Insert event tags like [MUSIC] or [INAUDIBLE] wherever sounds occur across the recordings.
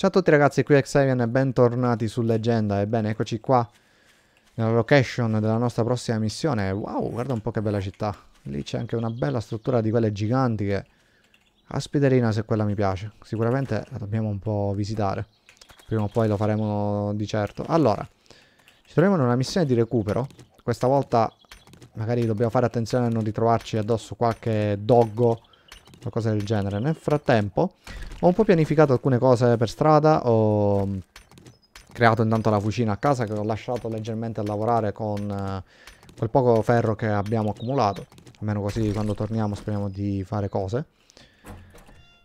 Ciao a tutti ragazzi, qui è Xavian e bentornati su Leggenda. Ebbene, eccoci qua nella location della nostra prossima missione. Wow, guarda un po' che bella città. Lì c'è anche una bella struttura di quelle giganti che... Aspiterina se quella mi piace. Sicuramente la dobbiamo un po' visitare. Prima o poi lo faremo di certo. Allora, ci troviamo in una missione di recupero. Questa volta magari dobbiamo fare attenzione a non ritrovarci addosso qualche doggo o del genere. Nel frattempo ho un po' pianificato alcune cose per strada, ho mm, creato intanto la fucina a casa che ho lasciato leggermente a lavorare con eh, quel poco ferro che abbiamo accumulato, almeno così quando torniamo speriamo di fare cose.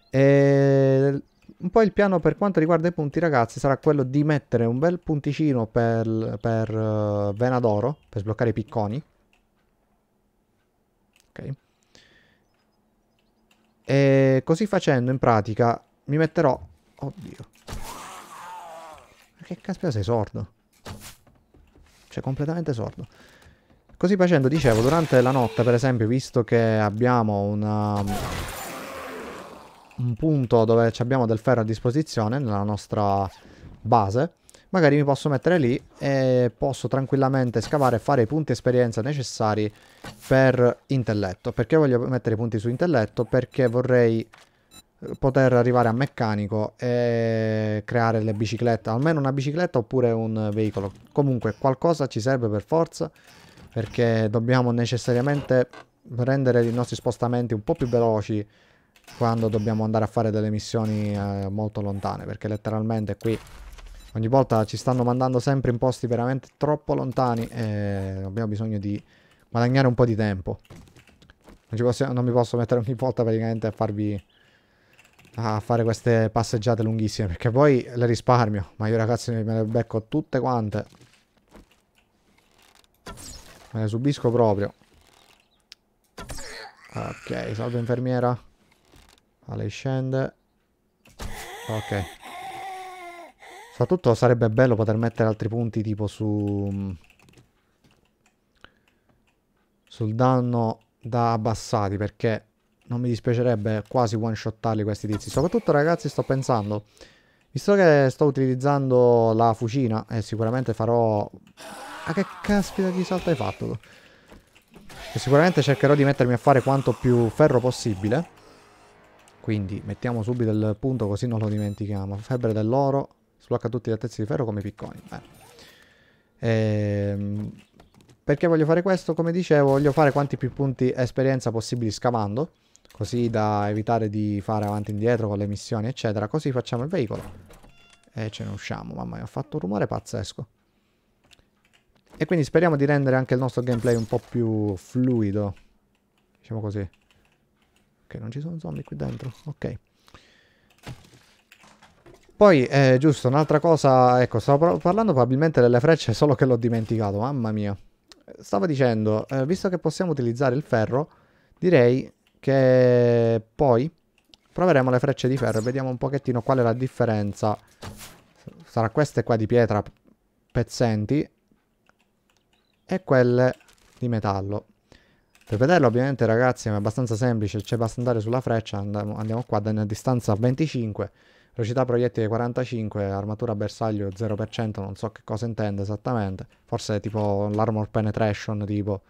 E un po' il piano per quanto riguarda i punti ragazzi sarà quello di mettere un bel punticino per, per uh, eh, vena d'oro, per sbloccare i picconi. Ok. E così facendo, in pratica, mi metterò... Oddio. Ma che caspita sei sordo? Cioè, completamente sordo. Così facendo, dicevo, durante la notte, per esempio, visto che abbiamo una... un punto dove abbiamo del ferro a disposizione nella nostra base, magari mi posso mettere lì e posso tranquillamente scavare e fare i punti esperienza necessari per intelletto. Perché voglio mettere i punti su intelletto? Perché vorrei eh, poter arrivare a meccanico e creare le biciclette, almeno una bicicletta oppure un veicolo. Comunque qualcosa ci serve per forza perché dobbiamo necessariamente rendere i nostri spostamenti un po' più veloci quando dobbiamo andare a fare delle missioni eh, molto lontane perché letteralmente qui Ogni volta ci stanno mandando sempre in posti veramente troppo lontani e abbiamo bisogno di guadagnare un po' di tempo. Non, posso, non mi posso mettere ogni volta praticamente a farvi... a fare queste passeggiate lunghissime perché poi le risparmio. Ma io ragazzi me le becco tutte quante. Me le subisco proprio. Ok, salve infermiera. lei scende. Ok. Soprattutto sarebbe bello poter mettere altri punti tipo su... Sul danno da abbassati perché non mi dispiacerebbe quasi one shottarli questi tizi. Soprattutto ragazzi sto pensando, visto che sto utilizzando la fucina e eh, sicuramente farò... Ma che caspita di salto hai fatto? E sicuramente cercherò di mettermi a fare quanto più ferro possibile. Quindi mettiamo subito il punto così non lo dimentichiamo. Febbre dell'oro, Sblocca tutti gli attrezzi di ferro come picconi. Ehm, perché voglio fare questo? Come dicevo, voglio fare quanti più punti esperienza possibili scavando. Così da evitare di fare avanti e indietro con le missioni, eccetera. Così facciamo il veicolo. E ce ne usciamo. Mamma mia, ho fatto un rumore pazzesco. E quindi speriamo di rendere anche il nostro gameplay un po' più fluido. Diciamo così. Ok, non ci sono zombie qui dentro. Ok. Poi, eh, giusto, un'altra cosa, ecco, stavo parlando probabilmente delle frecce, solo che l'ho dimenticato, mamma mia. Stavo dicendo, eh, visto che possiamo utilizzare il ferro, direi che poi proveremo le frecce di ferro e vediamo un pochettino qual è la differenza tra queste qua di pietra pezzenti e quelle di metallo. Per vederlo ovviamente ragazzi è abbastanza semplice, c'è basta andare sulla freccia, andiamo, andiamo qua da una distanza 25 Velocità proiettile 45, armatura bersaglio 0%, non so che cosa intende esattamente. Forse tipo l'armor penetration tipo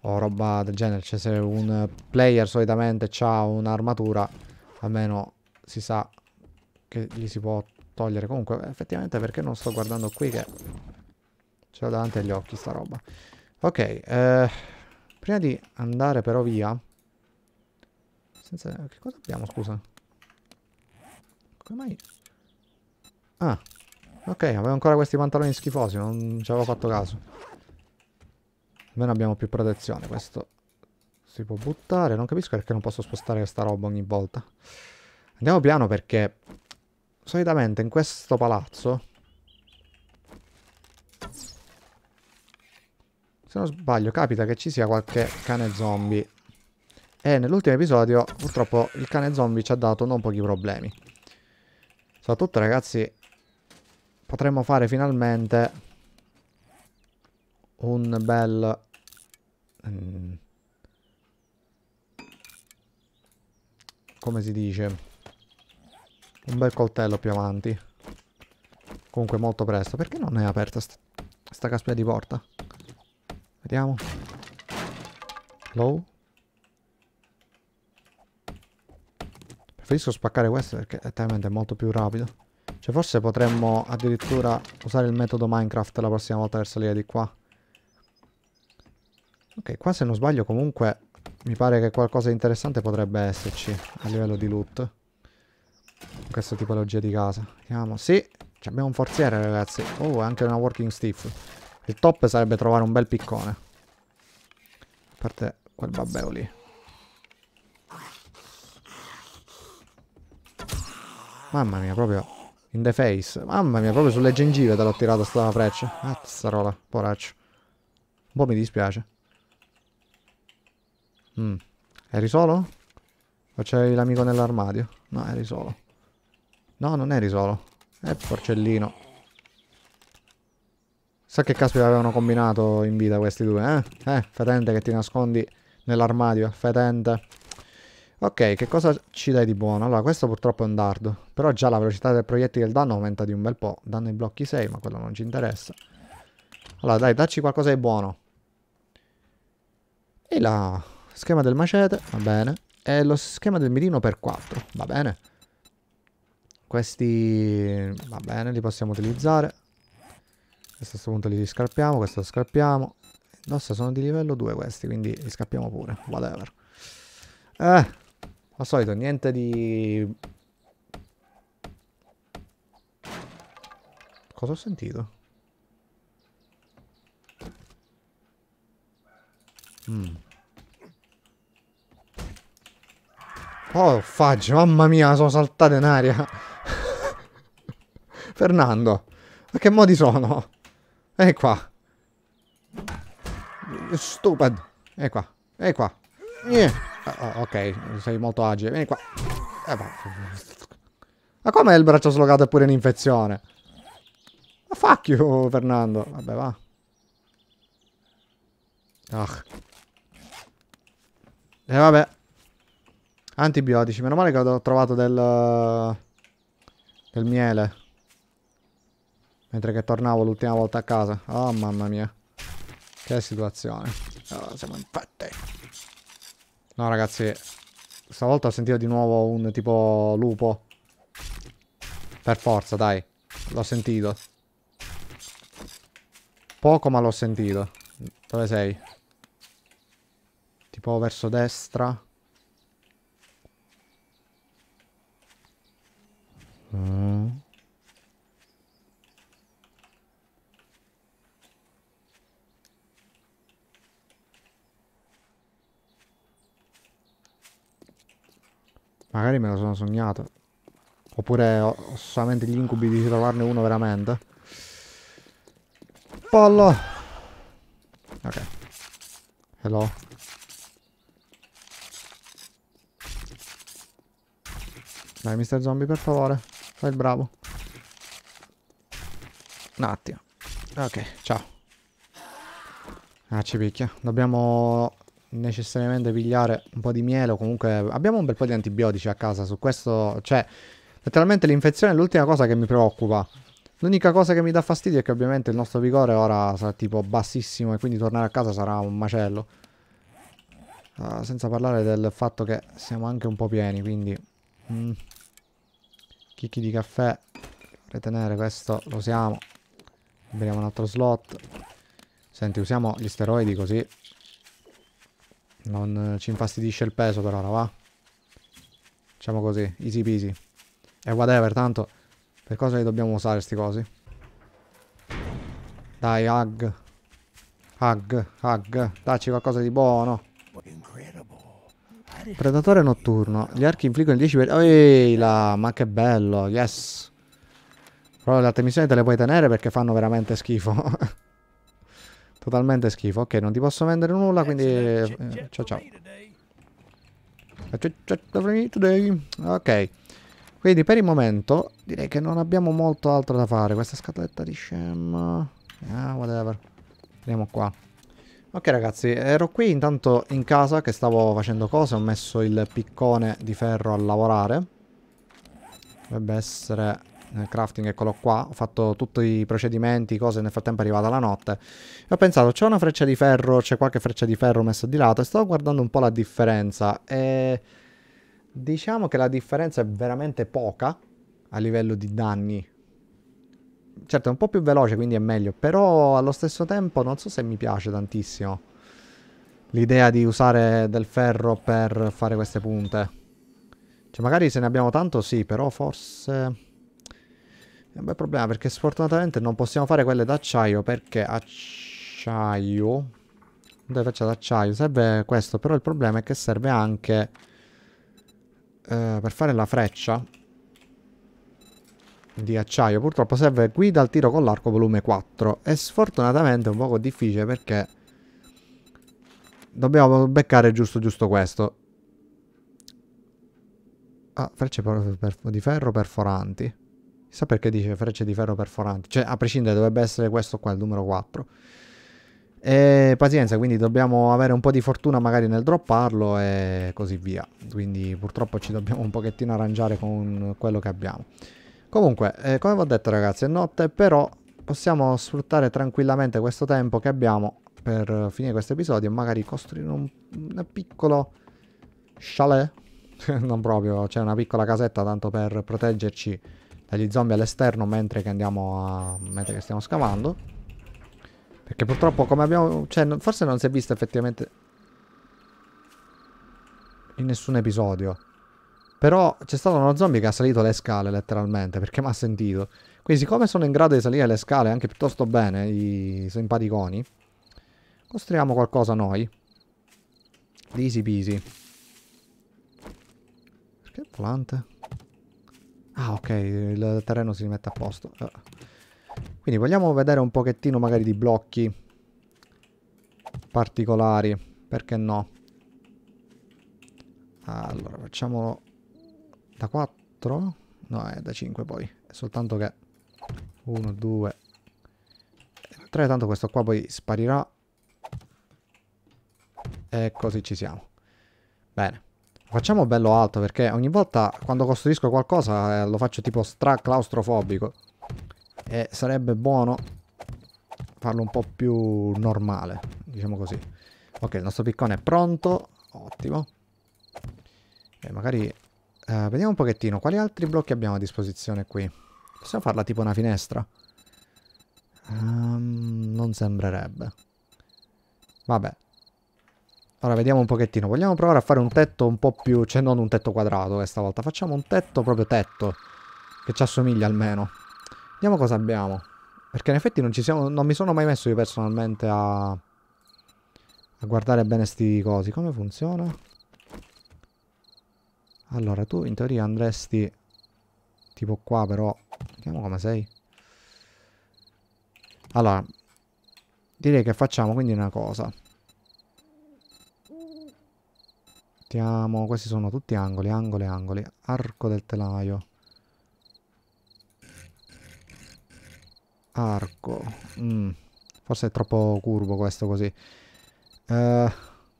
o roba del genere. Cioè se un player solitamente ha un'armatura almeno si sa che gli si può togliere. Comunque effettivamente perché non sto guardando qui che ce l'ho davanti agli occhi sta roba. Ok, eh, prima di andare però via... Senza... Che cosa abbiamo scusa? Come mai? Ah. Ok, avevo ancora questi pantaloni schifosi, non ci avevo fatto caso. Almeno abbiamo più protezione, questo si può buttare. Non capisco perché non posso spostare questa roba ogni volta. Andiamo piano perché solitamente in questo palazzo Se non sbaglio capita che ci sia qualche cane zombie E nell'ultimo episodio purtroppo il cane zombie ci ha dato non pochi problemi Soprattutto ragazzi potremmo fare finalmente un bel... Mm, come si dice un bel coltello più avanti comunque molto presto perché non è aperta sta, sta caspita di porta vediamo low Preferisco spaccare questo perché effettivamente è molto più rapido. Cioè forse potremmo addirittura usare il metodo Minecraft la prossima volta per salire di qua. Ok, qua se non sbaglio comunque mi pare che qualcosa di interessante potrebbe esserci a livello di loot. Questa tipologia di casa. Vediamo. Sì, abbiamo un forziere ragazzi. Oh, è anche una working stiff. Il top sarebbe trovare un bel piccone. A parte quel babbeo lì. Mamma mia, proprio in the face. Mamma mia, proprio sulle gengive te l'ho tirata sta freccia. Azzarola, poraccio. Un po' mi dispiace. Mm. Eri solo? O c'hai l'amico nell'armadio? No, eri solo. No, non eri solo. Eh, porcellino. Sa che caspita avevano combinato in vita questi due, eh? Eh, fetente che ti nascondi nell'armadio, fetente. Ok, che cosa ci dai di buono? Allora, questo purtroppo è un dardo. Però già la velocità del proiettile e il danno aumenta di un bel po'. Danno i blocchi 6, ma quello non ci interessa. Allora, dai, dacci qualcosa di buono. E la schema del macete, va bene. E lo schema del mirino per 4, va bene. Questi, va bene, li possiamo utilizzare. a questo punto li scarpiamo, questo lo scarpiamo. Nossa, sono di livello 2 questi, quindi li scappiamo pure, whatever. Eh, al solito niente di cosa ho sentito? Mm. Oh, faggio, mamma mia, sono saltato in aria. [LAUGHS] Fernando, ma che modi sono? E qua. Stupid. E qua. E qua. Yeah. Ah, ah, ok, sei molto agile. Vieni qua. Eh, ma come il braccio slogato è pure un'infezione? Ma ah, fuck you, Fernando. Vabbè, va. Ah. E eh, vabbè. Antibiotici. Meno male che ho trovato del... Del miele. Mentre che tornavo l'ultima volta a casa. Oh, mamma mia. Che situazione. Oh, siamo infatti. No, ragazzi. Stavolta ho sentito di nuovo un tipo lupo. Per forza, dai. L'ho sentito. Poco, ma l'ho sentito. Dove sei? Tipo verso destra. Mm. Magari me lo sono sognato. Oppure ho solamente gli incubi di trovarne uno veramente. Pollo! Ok. Hello. Dai, mister zombie, per favore. Fai il bravo. Un attimo. Ok, ciao. Ah, ci picchia. Dobbiamo necessariamente pigliare un po' di miele o comunque abbiamo un bel po' di antibiotici a casa su questo cioè letteralmente l'infezione è l'ultima cosa che mi preoccupa l'unica cosa che mi dà fastidio è che ovviamente il nostro vigore ora sarà tipo bassissimo e quindi tornare a casa sarà un macello uh, senza parlare del fatto che siamo anche un po' pieni quindi mm. chicchi di caffè ritenere questo lo siamo Vediamo un altro slot senti usiamo gli steroidi così non eh, ci infastidisce il peso per ora, va? Facciamo così, easy peasy. E whatever, tanto per cosa li dobbiamo usare sti cosi? Dai, hug. Hug, hug. Dacci qualcosa di buono. Predatore notturno. Gli archi infliggono 10 per... Ehi là, ma che bello, yes. Però le altre missioni te le puoi tenere perché fanno veramente schifo. [LAUGHS] Totalmente schifo. Ok, non ti posso vendere nulla, quindi... Eh, eh, ciao ciao. Eh, ok. Quindi per il momento direi che non abbiamo molto altro da fare. Questa scatoletta di scema... Ah, whatever. Andiamo qua. Ok ragazzi, ero qui intanto in casa che stavo facendo cose, ho messo il piccone di ferro a lavorare. Dovrebbe essere nel crafting, eccolo qua, ho fatto tutti i procedimenti, cose, nel frattempo è arrivata la notte e ho pensato c'è una freccia di ferro, c'è qualche freccia di ferro messa di lato e stavo guardando un po' la differenza e diciamo che la differenza è veramente poca a livello di danni. Certo è un po' più veloce quindi è meglio, però allo stesso tempo non so se mi piace tantissimo l'idea di usare del ferro per fare queste punte. Cioè magari se ne abbiamo tanto sì, però forse... È un bel problema perché sfortunatamente non possiamo fare quelle d'acciaio perché acciaio... Non deve faccia d'acciaio? Serve questo, però il problema è che serve anche eh, per fare la freccia di acciaio. Purtroppo serve guida al tiro con l'arco volume 4 e sfortunatamente è un poco difficile perché dobbiamo beccare giusto giusto questo. Ah, frecce di ferro perforanti. Chissà perché dice frecce di ferro perforanti. Cioè, a prescindere, dovrebbe essere questo qua, il numero 4. E pazienza, quindi dobbiamo avere un po' di fortuna magari nel dropparlo e così via. Quindi purtroppo ci dobbiamo un pochettino arrangiare con quello che abbiamo. Comunque, eh, come vi ho detto ragazzi, è notte, però possiamo sfruttare tranquillamente questo tempo che abbiamo per finire questo episodio e magari costruire un, un piccolo chalet. [LAUGHS] non proprio, cioè una piccola casetta tanto per proteggerci dagli zombie all'esterno mentre, che andiamo a mentre che stiamo scavando. Perché purtroppo come abbiamo... Cioè, forse non si è visto effettivamente in nessun episodio. Però c'è stato uno zombie che ha salito le scale letteralmente perché mi ha sentito. Quindi siccome sono in grado di salire le scale anche piuttosto bene, i simpaticoni, costruiamo qualcosa noi. Easy peasy. Perché volante? Ah ok, il terreno si rimette a posto. Ah. Quindi vogliamo vedere un pochettino magari di blocchi particolari, perché no? Allora, facciamo da 4? No, è da 5 poi. È soltanto che 1, 2, 3, tanto questo qua poi sparirà. E così ci siamo. Bene. Facciamo bello alto perché ogni volta quando costruisco qualcosa eh, lo faccio tipo stra claustrofobico. E sarebbe buono farlo un po' più normale, diciamo così. Ok, il nostro piccone è pronto. Ottimo. E magari... Eh, vediamo un pochettino, quali altri blocchi abbiamo a disposizione qui? Possiamo farla tipo una finestra? Um, non sembrerebbe. Vabbè, Ora vediamo un pochettino. Vogliamo provare a fare un tetto un po' più... Cioè, non un tetto quadrato questa eh, volta. Facciamo un tetto proprio tetto. Che ci assomiglia almeno. Vediamo cosa abbiamo. Perché in effetti non ci siamo... Non mi sono mai messo io personalmente a... A guardare bene sti cosi. Come funziona? Allora, tu in teoria andresti... Tipo qua, però... Vediamo come sei. Allora... Direi che facciamo quindi una cosa. Mettiamo, questi sono tutti angoli, angoli, angoli. Arco del telaio. Arco. Mm. Forse è troppo curvo questo così. Uh,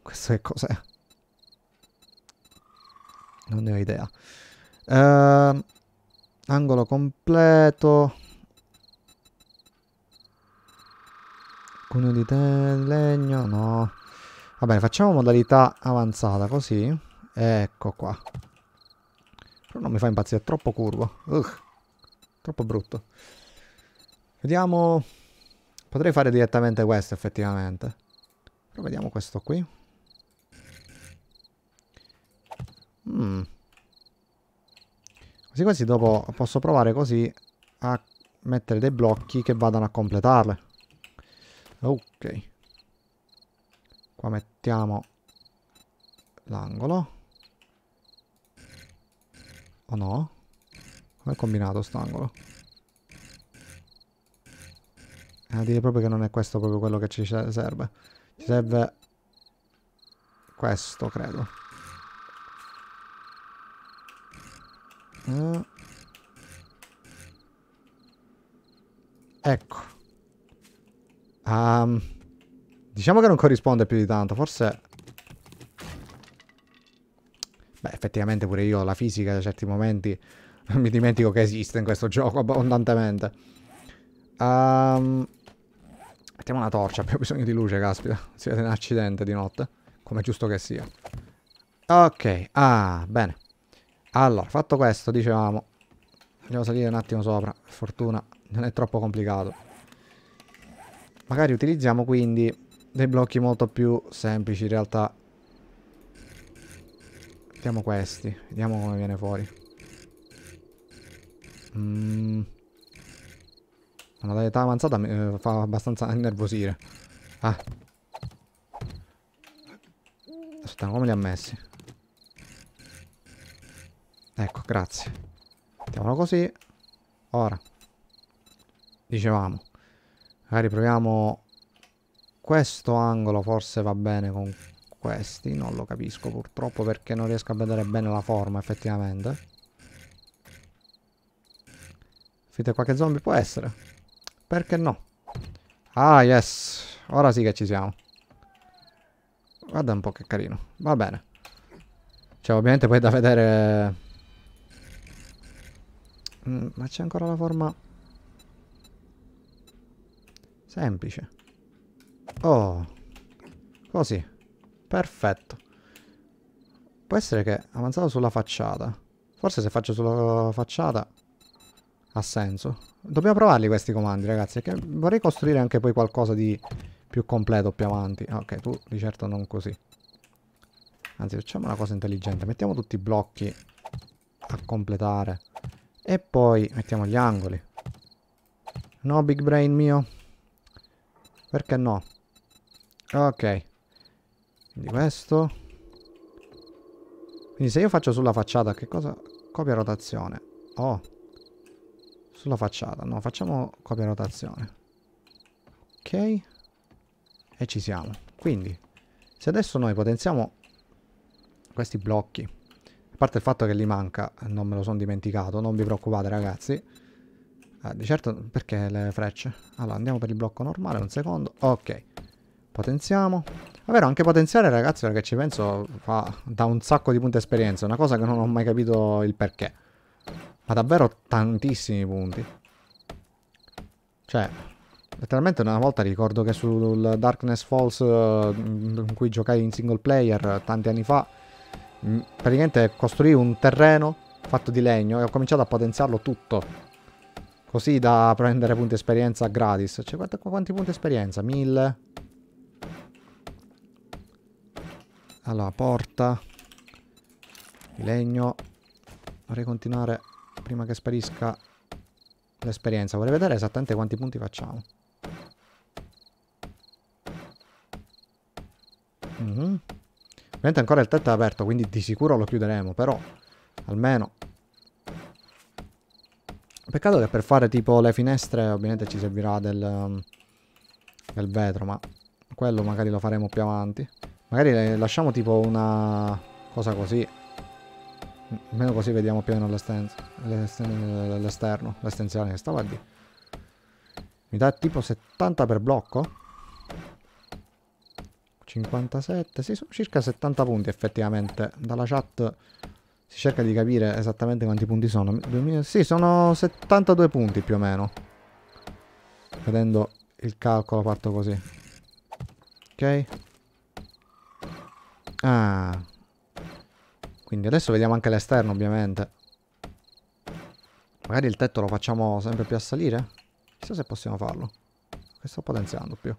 questo che cos'è? Non ne ho idea. Uh, angolo completo. Cuneo di legno, no. Va bene, facciamo modalità avanzata così. Ecco qua. Però non mi fa impazzire, è troppo curvo. Ugh, troppo brutto. Vediamo... Potrei fare direttamente questo effettivamente. Però vediamo questo qui. Mm. Così quasi dopo posso provare così a mettere dei blocchi che vadano a completarle. Ok. Qua mettiamo l'angolo. O no? Come è combinato st'angolo? Eh, dire proprio che non è questo proprio quello che ci serve. Ci serve questo, credo. Eh. Ecco. Um, Diciamo che non corrisponde più di tanto, forse... Beh, effettivamente pure io la fisica da certi momenti [LAUGHS] mi dimentico che esiste in questo gioco abbondantemente. Um, mettiamo una torcia, abbiamo bisogno di luce, caspita. Si vede un accidente di notte, come giusto che sia. Ok, ah, bene. Allora, fatto questo, dicevamo. Andiamo a salire un attimo sopra, per fortuna non è troppo complicato. Magari utilizziamo quindi dei blocchi molto più semplici in realtà. Mettiamo questi, vediamo come viene fuori. Mm. La modalità avanzata mi eh, fa abbastanza innervosire. Ah. Aspetta, come li ha messi? Ecco, grazie. Mettiamolo così. Ora. Dicevamo. Magari proviamo questo angolo forse va bene con questi. Non lo capisco purtroppo perché non riesco a vedere bene la forma effettivamente. Fate qualche zombie? Può essere. Perché no? Ah, yes. Ora sì che ci siamo. Guarda un po' che carino. Va bene. Cioè, ovviamente poi da vedere... Mm, ma c'è ancora la forma... Semplice. Oh, così, perfetto. Può essere che avanzato sulla facciata. Forse se faccio sulla facciata ha senso. Dobbiamo provarli questi comandi, ragazzi, perché vorrei costruire anche poi qualcosa di più completo più avanti. Ah, ok, tu di certo non così. Anzi, facciamo una cosa intelligente. Mettiamo tutti i blocchi a completare. E poi mettiamo gli angoli. No, big brain mio. Perché no? Ok. Quindi questo. Quindi se io faccio sulla facciata, che cosa? Copia rotazione. Oh. Sulla facciata. No, facciamo copia rotazione. Ok. E ci siamo. Quindi, se adesso noi potenziamo questi blocchi, a parte il fatto che li manca, non me lo sono dimenticato, non vi preoccupate ragazzi. Ah, di certo, perché le frecce? Allora, andiamo per il blocco normale, un secondo. Ok. Potenziamo. Davvero, anche potenziare, ragazzi, perché ci penso, fa da un sacco di punti esperienza. Una cosa che non ho mai capito il perché. Ma davvero tantissimi punti. Cioè, letteralmente una volta ricordo che sul Darkness Falls, eh, in cui giocai in single player tanti anni fa, mm, praticamente costruii un terreno fatto di legno e ho cominciato a potenziarlo tutto. Così da prendere punti esperienza gratis. Cioè, guarda qua quanti punti esperienza. 1000... Allora, porta. Di legno. Vorrei continuare prima che sparisca l'esperienza. Vorrei vedere esattamente quanti punti facciamo. Mm -hmm. Ovviamente ancora il tetto è aperto, quindi di sicuro lo chiuderemo, però almeno... Peccato che per fare tipo le finestre ovviamente ci servirà del, del vetro, ma quello magari lo faremo più avanti. Magari lasciamo tipo una cosa così. Almeno così vediamo più o meno l'esterno, l'estenziale che stava lì. Mi dà tipo 70 per blocco? 57, sì, sono circa 70 punti effettivamente. Dalla chat si cerca di capire esattamente quanti punti sono. 2000, sì, sono 72 punti più o meno. Vedendo il calcolo fatto così. Ok. Ah. Quindi adesso vediamo anche l'esterno, ovviamente. Magari il tetto lo facciamo sempre più a salire? Chissà se possiamo farlo. Che sto potenziando più.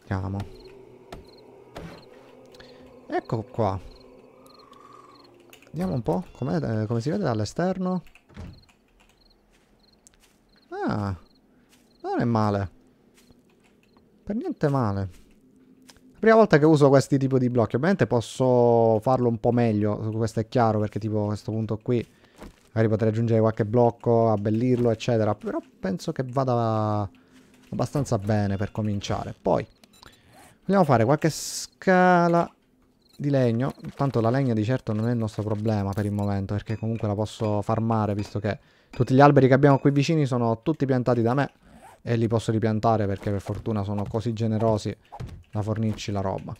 Vediamo. Ecco qua. Vediamo un po' com eh, come si vede dall'esterno. Ah. Non è male. Per niente male. Prima volta che uso questi tipi di blocchi, ovviamente posso farlo un po' meglio, questo è chiaro, perché tipo a questo punto qui magari potrei aggiungere qualche blocco, abbellirlo, eccetera, però penso che vada abbastanza bene per cominciare. Poi, vogliamo fare qualche scala di legno, tanto la legna di certo non è il nostro problema per il momento, perché comunque la posso farmare, visto che tutti gli alberi che abbiamo qui vicini sono tutti piantati da me, e li posso ripiantare perché per fortuna sono così generosi da fornirci la roba.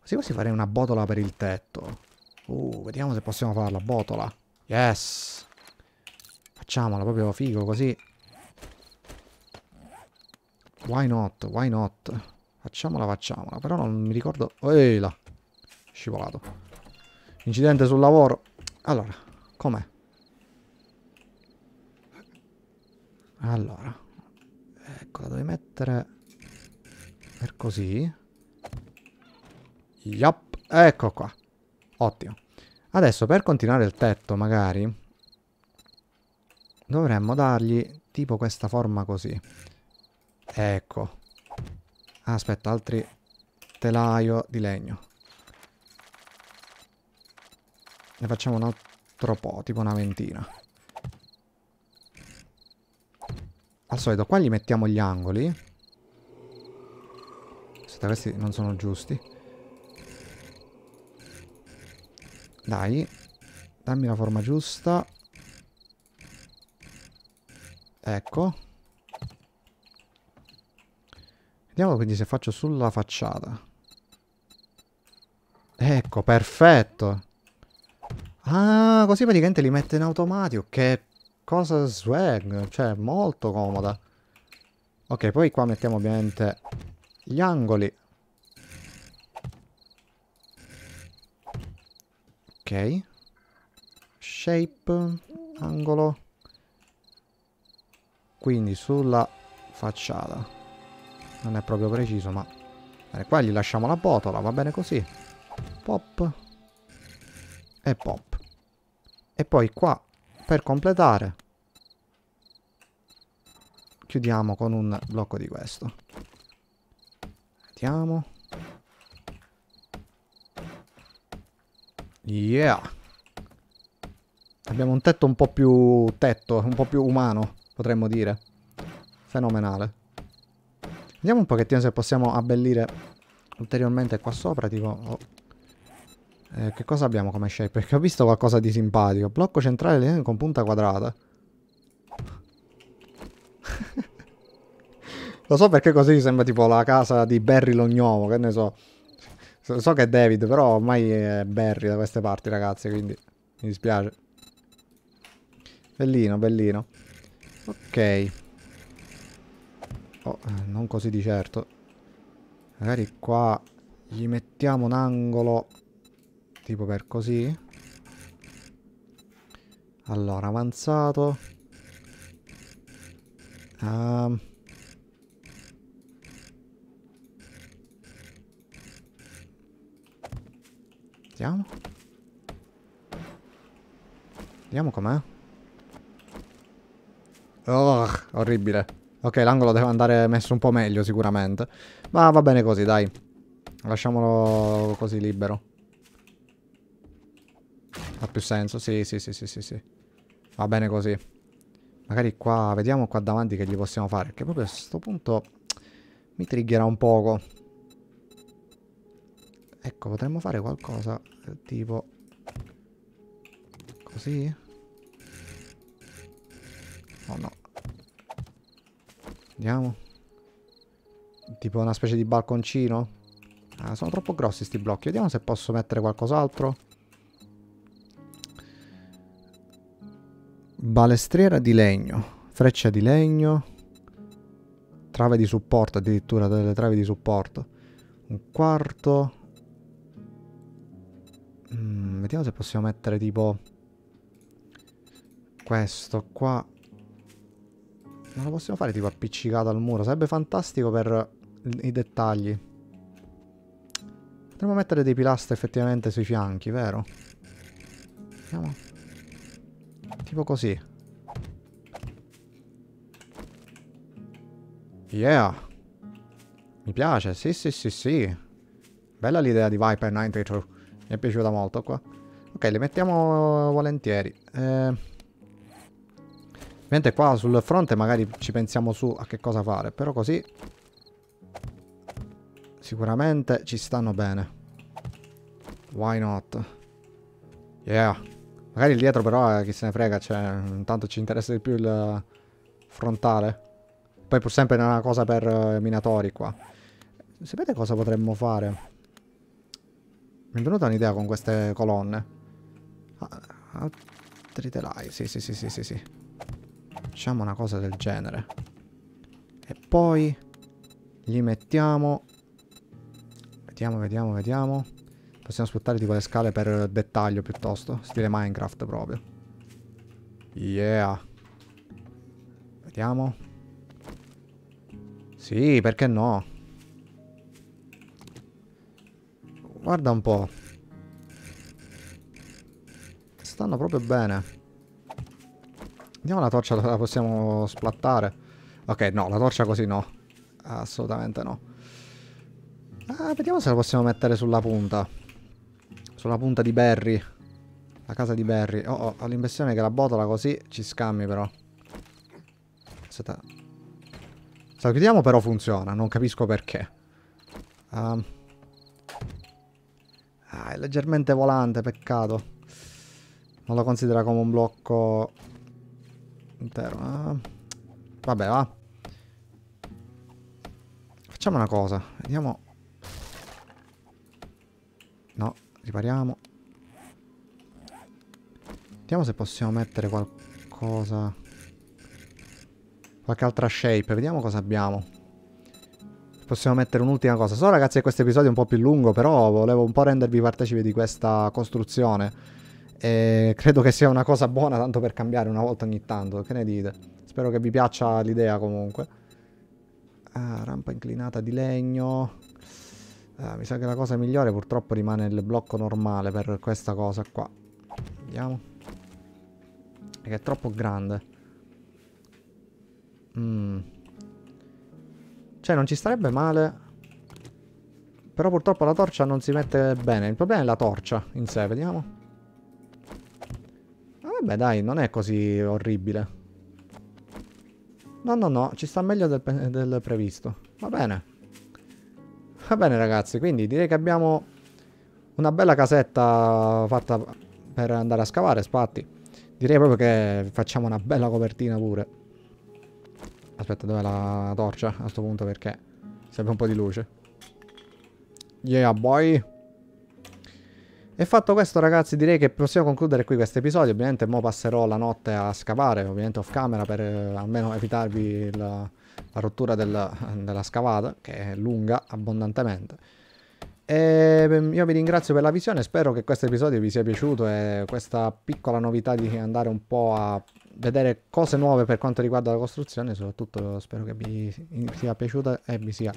Così così farei una botola per il tetto. Uh, vediamo se possiamo farla, botola. Yes! Facciamola proprio figo così. Why not, why not? Facciamola, facciamola. Però non mi ricordo... Ehi là! Scivolato. Incidente sul lavoro. Allora, com'è? Allora ecco la devi mettere per così Yup, ecco qua ottimo adesso per continuare il tetto magari dovremmo dargli tipo questa forma così ecco ah, aspetta altri telaio di legno ne facciamo un altro po' tipo una ventina Al solito qua gli mettiamo gli angoli. Aspetta, questi non sono giusti. Dai. Dammi la forma giusta. Ecco. Vediamo quindi se faccio sulla facciata. Ecco, perfetto. Ah, così praticamente li mette in automatico. Che cosa swag, cioè molto comoda. Ok, poi qua mettiamo ovviamente gli angoli. Ok. Shape, angolo. Quindi sulla facciata. Non è proprio preciso, ma... Bene, qua gli lasciamo la botola, va bene così. Pop. E pop. E poi qua, per completare, chiudiamo con un blocco di questo. Vediamo. Yeah. Abbiamo un tetto un po' più tetto, un po' più umano, potremmo dire. Fenomenale. Vediamo un pochettino se possiamo abbellire ulteriormente qua sopra, tipo... Oh. Eh, che cosa abbiamo come shape? Perché ho visto qualcosa di simpatico. Blocco centrale con punta quadrata. Lo so perché così sembra tipo la casa di Barry Lognomo, che ne so. So che è David, però ormai è Barry da queste parti, ragazzi, quindi mi dispiace. Bellino, bellino. Ok. Oh, eh, non così di certo. Magari qua gli mettiamo un angolo tipo per così. Allora, avanzato. Ehm... Um. Vediamo. Vediamo com'è. Oh, orribile. Ok, l'angolo deve andare messo un po' meglio sicuramente. Ma va bene così, dai. Lasciamolo così libero. Ha più senso? Sì, sì, sì, sì, sì, sì. Va bene così. Magari qua, vediamo qua davanti che gli possiamo fare. Che proprio a questo punto mi triggerà un poco. Ecco, potremmo fare qualcosa tipo... Così? Oh no. Andiamo. Tipo una specie di balconcino. Ah, sono troppo grossi sti blocchi. Vediamo se posso mettere qualcos'altro. Balestriera di legno. Freccia di legno. Trave di supporto addirittura, delle trave di supporto. Un quarto Mm, vediamo se possiamo mettere tipo... Questo qua. Non lo possiamo fare tipo appiccicato al muro. Sarebbe fantastico per i dettagli. Potremmo mettere dei pilastri effettivamente sui fianchi, vero? Vediamo. Tipo così. Yeah. Mi piace, sì sì sì sì. Bella l'idea di Viper 92. Mi è piaciuta molto qua. Ok, le mettiamo volentieri. Eh, ovviamente qua sul fronte magari ci pensiamo su a che cosa fare, però così sicuramente ci stanno bene. Why not? Yeah. Magari dietro però eh, chi se ne frega, cioè intanto ci interessa di più il frontale. Poi pur sempre è una cosa per eh, minatori qua. Sapete cosa potremmo fare? Mi è venuta un'idea con queste colonne. Ah, altri telai, sì, sì, sì, sì, sì, sì. Facciamo una cosa del genere. E poi gli mettiamo... Vediamo, vediamo, vediamo. Possiamo sfruttare tipo le scale per dettaglio piuttosto. Stile Minecraft proprio. Yeah. Vediamo. Sì, perché no? Guarda un po'. Stanno proprio bene. Vediamo la torcia, la possiamo splattare. Ok, no, la torcia così no. Assolutamente no. Ah, vediamo se la possiamo mettere sulla punta. Sulla punta di Barry. La casa di Barry. Oh, oh ho l'impressione che la botola così ci scammi però. Se la chiudiamo però funziona, non capisco perché. Um, Ah, è leggermente volante, peccato. Non lo considera come un blocco intero. Ah. Eh. Vabbè, va. Facciamo una cosa. Vediamo. No, ripariamo. Vediamo se possiamo mettere qualcosa. Qualche altra shape. Vediamo cosa abbiamo possiamo mettere un'ultima cosa. So ragazzi che questo episodio è un po' più lungo, però volevo un po' rendervi partecipi di questa costruzione. E credo che sia una cosa buona tanto per cambiare una volta ogni tanto, che ne dite? Spero che vi piaccia l'idea comunque. Ah, rampa inclinata di legno. Ah, mi sa che la cosa migliore purtroppo rimane il blocco normale per questa cosa qua. Vediamo. è troppo grande. Mmm. Cioè non ci starebbe male Però purtroppo la torcia non si mette bene Il problema è la torcia in sé, vediamo ah, Vabbè dai, non è così orribile No, no, no, ci sta meglio del, del previsto Va bene Va bene ragazzi, quindi direi che abbiamo Una bella casetta fatta per andare a scavare, spatti Direi proprio che facciamo una bella copertina pure Aspetta, dov'è la torcia? A questo punto perché serve un po' di luce. Yeah, boy! E fatto questo ragazzi direi che possiamo concludere qui questo episodio, ovviamente mo passerò la notte a scavare, ovviamente off camera per eh, almeno evitarvi la, la rottura del, della scavata che è lunga abbondantemente. E ehm, io vi ringrazio per la visione, spero che questo episodio vi sia piaciuto e questa piccola novità di andare un po' a vedere cose nuove per quanto riguarda la costruzione, soprattutto spero che vi sia piaciuta e vi sia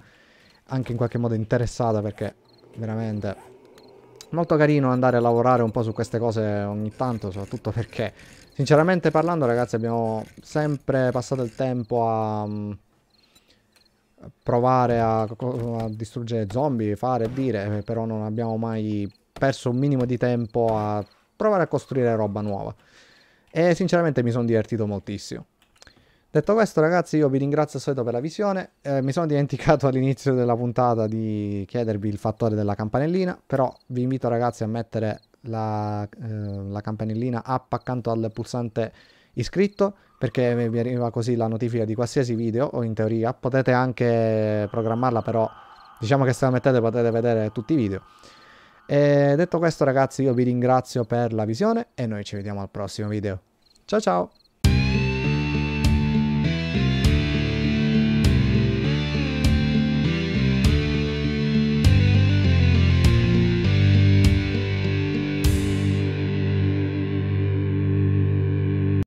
anche in qualche modo interessata perché veramente molto carino andare a lavorare un po' su queste cose ogni tanto, soprattutto perché sinceramente parlando ragazzi abbiamo sempre passato il tempo a, mm, provare a, a distruggere zombie, fare e dire, però non abbiamo mai perso un minimo di tempo a provare a costruire roba nuova e sinceramente mi sono divertito moltissimo. Detto questo ragazzi io vi ringrazio al solito per la visione, eh, mi sono dimenticato [LAUGHS] all'inizio della puntata di chiedervi il fattore della campanellina, però vi invito ragazzi a mettere la, eh, la campanellina app accanto al pulsante iscritto perché vi arriva così la notifica di qualsiasi video o in teoria potete anche programmarla però diciamo che se la mettete potete vedere tutti i video e detto questo ragazzi io vi ringrazio per la visione e noi ci vediamo al prossimo video. Ciao ciao!